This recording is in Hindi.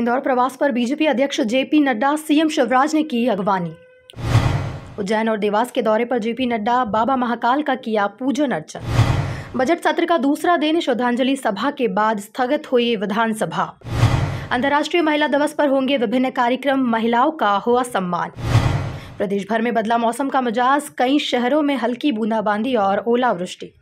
इंदौर प्रवास पर बीजेपी अध्यक्ष जेपी नड्डा सीएम शिवराज ने की अगवानी उज्जैन और देवास के दौरे पर जेपी नड्डा बाबा महाकाल का किया पूजन अर्चन बजट सत्र का दूसरा दिन श्रद्धांजलि सभा के बाद स्थगित हुई विधानसभा अंतर्राष्ट्रीय महिला दिवस पर होंगे विभिन्न कार्यक्रम महिलाओं का हुआ सम्मान प्रदेश भर में बदला मौसम का मिजाज कई शहरों में हल्की बूंदाबांदी और ओलावृष्टि